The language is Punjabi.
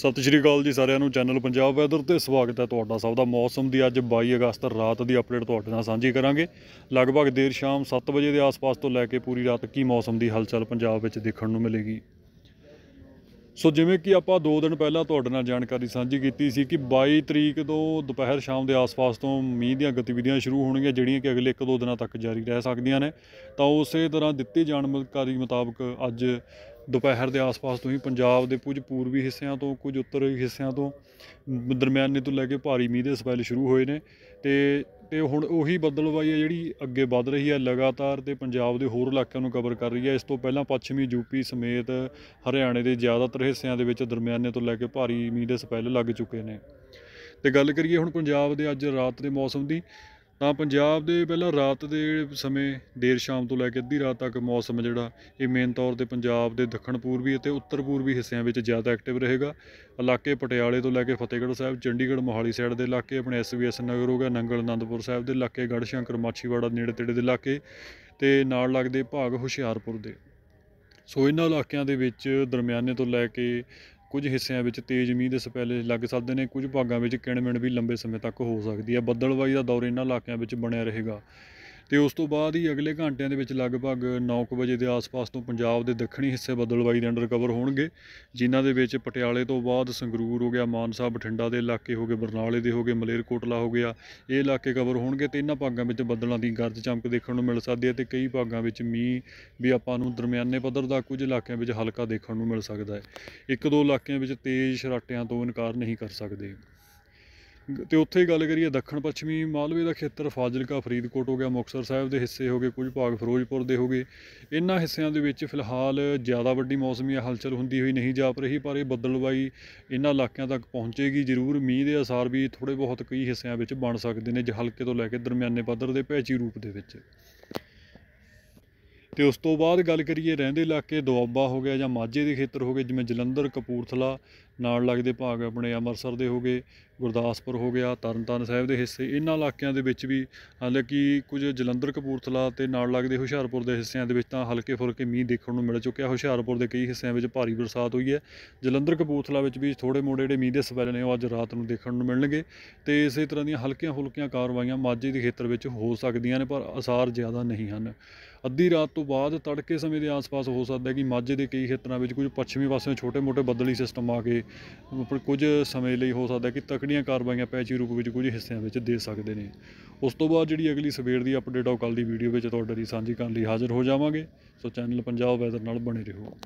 ਸਤਿ ਸ਼੍ਰੀ ਅਕਾਲ ਜੀ ਸਾਰਿਆਂ ਨੂੰ ਚੈਨਲ ਪੰਜਾਬ ਵੈਦਰ ਤੇ ਸਵਾਗਤ ਹੈ ਤੁਹਾਡਾ ਸਭ ਦਾ ਮੌਸਮ ਦੀ ਅੱਜ 22 ਅਗਸਤ ਰਾਤ ਦੀ ਅਪਡੇਟ ਤੁਹਾਡੇ ਨਾਲ ਸਾਂਝੀ ਕਰਾਂਗੇ ਲਗਭਗ ਦੇਰ ਸ਼ਾਮ 7 ਵਜੇ ਦੇ ਆਸ-ਪਾਸ ਤੋਂ ਲੈ ਕੇ ਪੂਰੀ ਰਾਤ ਕੀ ਮੌਸਮ ਦੀ ਹਲਚਲ ਪੰਜਾਬ ਵਿੱਚ ਦੇਖਣ ਨੂੰ ਮਿਲੇਗੀ ਸੋ ਜਿਵੇਂ ਕਿ ਆਪਾਂ 2 ਦਿਨ ਪਹਿਲਾਂ ਤੁਹਾਡੇ ਨਾਲ ਜਾਣਕਾਰੀ ਸਾਂਝੀ ਕੀਤੀ ਸੀ ਕਿ 22 ਤਰੀਕ ਤੋਂ ਦੁਪਹਿਰ ਸ਼ਾਮ ਦੇ ਆਸ-ਪਾਸ ਤੋਂ ਮੀਂਹ ਦੀਆਂ ਗਤੀਵਿਧੀਆਂ ਸ਼ੁਰੂ ਹੋਣਗੀਆਂ ਜਿਹੜੀਆਂ ਕਿ ਅਗਲੇ 1-2 ਦਿਨਾਂ ਤੱਕ ਜਾਰੀ ਰਹਿ ਸਕਦੀਆਂ ਨੇ ਤਾਂ ਉਸੇ ਤਰ੍ਹਾਂ ਦਿੱਤੀ ਜਾਣਕਾਰੀ ਮੁਤਾਬਕ ਅੱਜ ਦੁਪਹਿਰ ਦੇ ਆਸ-ਪਾਸ ਤੋਂ ਹੀ ਪੰਜਾਬ ਦੇ ਕੁਝ ਪੂਰਬੀ ਹਿੱਸਿਆਂ ਤੋਂ ਕੁਝ ਉੱਤਰੀ ਹਿੱਸਿਆਂ ਤੋਂ ਦਰਮਿਆਨੇ ਤੋਂ ਲੈ ਕੇ ਭਾਰੀ ਮੀਂਹ ਦੇ ਸਪੈਲ ਸ਼ੁਰੂ ਹੋਏ ਨੇ ਤੇ ਤੇ ਹੁਣ ਉਹੀ ਬੱਦਲਬਾਈ ਹੈ ਜਿਹੜੀ ਅੱਗੇ ਵੱਧ ਰਹੀ ਹੈ ਲਗਾਤਾਰ ਤੇ ਪੰਜਾਬ ਦੇ ਹੋਰ ਇਲਾਕਿਆਂ ਨੂੰ ਕਵਰ ਕਰ ਰਹੀ ਹੈ ਇਸ ਤੋਂ ਪਹਿਲਾਂ ਪੱਛਮੀ ਯੂਪੀ ਸਮੇਤ ਹਰਿਆਣੇ ਦੇ ਜ਼ਿਆਦਾਤਰ ਹਿੱਸਿਆਂ ਦੇ ਵਿੱਚ ਦਰਮਿਆਨੇ ਤੋਂ ਲੈ ਕੇ ਭਾਰੀ ਮੀਂਹ ਦੇ ਸਪੈਲ ਲੱਗ ਚੁੱਕੇ ਨੇ ਤੇ ਗੱਲ ਕਰੀਏ ਹੁਣ ਪੰਜਾਬ ਦੇ ਅੱਜ ਰਾਤ ਦੇ ਮੌਸਮ ਦੀ ਤਾਂ ਪੰਜਾਬ ਦੇ ਪਹਿਲਾਂ ਰਾਤ ਦੇ ਸਮੇਂ ਦੇਰ ਸ਼ਾਮ ਤੋਂ ਲੈ ਕੇ ਅੱਧੀ ਰਾਤ ਤੱਕ ਮੌਸਮ ਜਿਹੜਾ ਇਹ ਮੇਨ ਤੌਰ ਤੇ ਪੰਜਾਬ ਦੇ ਦੱਖਣ ਪੂਰਬੀ ਅਤੇ ਉੱਤਰ ਪੂਰਬੀ ਹਿੱਸਿਆਂ ਵਿੱਚ ਜ਼ਿਆਦਾ ਐਕਟਿਵ ਰਹੇਗਾ ਇਲਾਕੇ ਪਟਿਆਲੇ ਤੋਂ ਲੈ ਕੇ ਫਤਿਹਗੜ੍ਹ ਸਾਹਿਬ ਚੰਡੀਗੜ੍ਹ ਮੋਹਾਲੀ ਸਾਈਡ ਦੇ ਇਲਾਕੇ ਆਪਣੇ ਐਸਬੀਐਸ ਨਗਰ ਹੋ ਗਿਆ ਨੰਗਲ ਅਨੰਦਪੁਰ ਸਾਹਿਬ ਦੇ ਇਲਾਕੇ ਗੜਸ਼ੰਕਰ ਮਾਛੀਵਾੜਾ ਨੇੜੇ ਤੇੜੇ ਦੇ ਇਲਾਕੇ ਤੇ ਨਾਲ ਲੱਗਦੇ ਭਾਗ ਹੁਸ਼ਿਆਰਪੁਰ ਦੇ ਸੋ ਇਹਨਾਂ ਇਲਾਕਿਆਂ ਦੇ ਵਿੱਚ ਦਰਮਿਆਨੇ ਤੋਂ ਲੈ ਕੇ ਕੁਝ ਹਿੱਸਿਆਂ ਵਿੱਚ ਤੇਜ਼ ਮੀਂਹ ਦੇ ਸਪੈਲੇ ਲੱਗ ਸਕਦੇ ਨੇ ਕੁਝ ਭਾਗਾਂ ਵਿੱਚ ਕਿਣ-ਮਿਣ ਵੀ ਲੰਬੇ ਸਮੇਂ ਤੱਕ ਹੋ ਸਕਦੀ ਹੈ ਬੱਦਲਬਾਈ ਦਾ ਦੌਰ ਇਹਨਾਂ ਇਲਾਕਿਆਂ ਵਿੱਚ ਬਣਿਆ ਰਹੇਗਾ ਤੇ ਉਸ ਤੋਂ ਬਾਅਦ ਹੀ ਅਗਲੇ ਘੰਟਿਆਂ ਦੇ ਵਿੱਚ ਲਗਭਗ 9:00 ਵਜੇ ਦੇ ਆਸ-ਪਾਸ ਤੋਂ ਪੰਜਾਬ ਦੇ ਦੱਖਣੀ ਹਿੱਸੇ ਬਦਲਵਾਈ ਦੇ ਅੰਡਰ ਕਵਰ ਹੋਣਗੇ ਜਿਨ੍ਹਾਂ ਦੇ ਵਿੱਚ ਪਟਿਆਲੇ ਤੋਂ ਬਾਅਦ ਸੰਗਰੂਰ ਹੋ ਗਿਆ ਮਾਨਸਾ ਬਠਿੰਡਾ ਦੇ ਇਲਾਕੇ ਹੋ ਗਏ ਬਰਨਾਲੇ ਦੇ ਹੋ ਗਏ ਮਲੇਰਕੋਟਲਾ ਹੋ ਗਿਆ ਇਹ ਇਲਾਕੇ ਕਵਰ ਹੋਣਗੇ ਤੇ ਇਹਨਾਂ ਭਾਗਾਂ ਵਿੱਚ ਬੱਦਲਾਂ ਦੀ ਗਰਜ ਚਮਕ ਦੇਖਣ ਨੂੰ ਮਿਲ ਸਕਦੀ ਹੈ ਤੇ ਕਈ ਭਾਗਾਂ ਵਿੱਚ ਮੀਂਹ ਵੀ ਆਪਾਂ ਨੂੰ ਦਰਮਿਆਨੇ ਪੱਧਰ ਦਾ ਕੁਝ ਇਲਾਕਿਆਂ ਵਿੱਚ ਹਲਕਾ ਦੇਖਣ ਨੂੰ ਮਿਲ ਸਕਦਾ ਹੈ ਇੱਕ ਦੋ ਇਲਾਕਿਆਂ ਵਿੱਚ ਤੇਜ਼ ਸ਼ਰਾਟਿਆਂ ਤੋਂ ਇਨਕਾਰ ਨਹੀਂ ਕਰ ਸਕਦੇ ਤੇ ਉੱਥੇ ਗੱਲ ਕਰੀਏ ਦੱਖਣ ਪੱਛਮੀ ਮਾਲਵੇ ਦਾ ਖੇਤਰ ਫਾਜ਼ਿਲਕਾ ਫਰੀਦਕੋਟ ਹੋ ਗਿਆ ਮੁਕਸਰ ਸਾਹਿਬ ਦੇ ਹਿੱਸੇ ਹੋ ਗਏ ਕੁਝ ਭਾਗ ਫਿਰੋਜ਼ਪੁਰ ਦੇ ਹੋ ਗਏ ਇਨ੍ਹਾਂ ਹਿੱਸਿਆਂ ਦੇ ਵਿੱਚ ਫਿਲਹਾਲ ਜ਼ਿਆਦਾ ਵੱਡੀ ਮੌਸਮੀ ਹਲਚਲ ਹੁੰਦੀ ਹੋਈ ਨਹੀਂ ਜਾਪ ਰਹੀ ਪਰ ਇਹ ਬੱਦਲਬਾਈ ਇਨ੍ਹਾਂ ਇਲਾਕਿਆਂ ਤੱਕ ਪਹੁੰਚੇਗੀ ਜ਼ਰੂਰ ਮੀਂਹ ਦੇ ਅਸਰ ਵੀ ਥੋੜੇ ਬਹੁਤ ਕਈ ਹਿੱਸਿਆਂ ਵਿੱਚ ਬਣ ਸਕਦੇ ਨੇ ਜੇ ਹਲਕੇ ਤੋਂ ਲੈ ਕੇ ਦਰਮਿਆਨੇ ਪੱਧਰ ਦੇ ਭੈਚੀ ਰੂਪ ਦੇ ਵਿੱਚ ਤੇ ਉਸ ਤੋਂ ਬਾਅਦ ਗੱਲ ਕਰੀਏ ਰਹਿੰਦੇ ਇਲਾਕੇ ਦੁਆਬਾ ਹੋ ਗਿਆ ਜਾਂ ਮਾਝੇ ਦੇ ਖੇਤਰ ਹੋ ਗਏ ਜਿਵੇਂ ਜਲੰਧਰ ਕਪੂਰਥਲਾ ਨਾਲ ਲੱਗਦੇ ਭਾਗ ਆਪਣੇ ਅੰਮ੍ਰਿਤਸਰ ਦੇ ਹੋ ਗਏ ਗੁਰਦਾਸਪੁਰ ਹੋ ਗਿਆ ਤਰਨਤਾਰਨ ਸਾਹਿਬ ਦੇ ਹਿੱਸੇ ਇਹਨਾਂ ਇਲਾਕਿਆਂ ਦੇ ਵਿੱਚ ਵੀ ਹਾਲਾਂਕਿ ਕੁਝ ਜਲੰਧਰ ਕਪੂਰਥਲਾ ਤੇ ਨਾਲ ਲੱਗਦੇ ਹੁਸ਼ਿਆਰਪੁਰ ਦੇ ਹਿੱਸਿਆਂ ਦੇ ਵਿੱਚ ਤਾਂ ਹਲਕੇ ਫੁਲਕੇ ਮੀਂਹ ਦੇਖਣ ਨੂੰ ਮਿਲ ਚੁੱਕਿਆ ਹੁਸ਼ਿਆਰਪੁਰ ਦੇ ਕਈ ਹਿੱਸਿਆਂ ਵਿੱਚ ਭਾਰੀ ਬਰਸਾਤ ਹੋਈ ਹੈ ਜਲੰਧਰ ਕਪੂਰਥਲਾ ਵਿੱਚ ਵੀ ਥੋੜੇ ਮੋੜੇ ਜਿਹੜੇ ਮੀਂਹ ਦੇ ਸਵੈਲ ਨੇ ਉਹ ਅੱਜ ਰਾਤ ਨੂੰ ਦੇਖਣ ਨੂੰ ਮਿਲਣਗੇ ਤੇ ਇਸੇ ਤਰ੍ਹਾਂ ਦੀਆਂ ਹਲਕੀਆਂ ਫੁਲਕੀਆਂ ਕਾਰਵਾਈਆਂ ਮਾਝੇ ਦੇ ਖੇਤਰ ਵਿੱਚ ਹੋ ਸਕਦੀਆਂ ਨੇ ਪਰ ਅਸਾਰ ਜ਼ਿਆਦਾ ਨਹੀਂ ਹਨ ਅੱਧੀ ਰਾਤ ਤੋਂ ਬਾਅਦ ਤੜਕੇ ਸਮੇਂ ਦੇ ਆਸ-ਪਾਸ ਹੋ ਸਕਦਾ ਹੈ ਕਿ ਮਾਝੇ ਦੇ ਕਈ ਖੇਤਰਾਂ ਵਿੱਚ ਕੁਝ ਪੱਛਮੀ ਪਾਸਿਓਂ ਛੋਟੇ-ਮੋਟੇ ਬੱਦਲੀ ਸਿਸਟਮ ਆ ਕੇ ਪਰ ਕੁਝ ਸਮੇਂ ਲਈ ਹੋ ਸਕਦਾ ਕਿ ਤਕੜੀਆਂ ਕਾਰਵਾਈਆਂ ਪੈਚੀ ਰੂਪ ਵਿੱਚ ਕੁਝ ਹਿੱਸਿਆਂ ਵਿੱਚ ਦੇ ਸਕਦੇ ਨੇ ਉਸ ਤੋਂ ਬਾਅਦ ਜਿਹੜੀ ਅਗਲੀ ਸਵੇਰ ਦੀ ਅਪਡੇਟ ਆਉ ਕੱਲ ਦੀ ਵੀਡੀਓ ਵਿੱਚ ਤੁਹਾਡੇ ਲਈ ਸਾਂਝੀ ਕਰਨ ਲਈ ਹਾਜ਼ਰ ਹੋ ਜਾਵਾਂਗੇ ਸੋ ਚੈਨਲ ਪੰਜਾਬ ਵੈਦਰ ਨਾਲ ਬਣੇ ਰਹੋ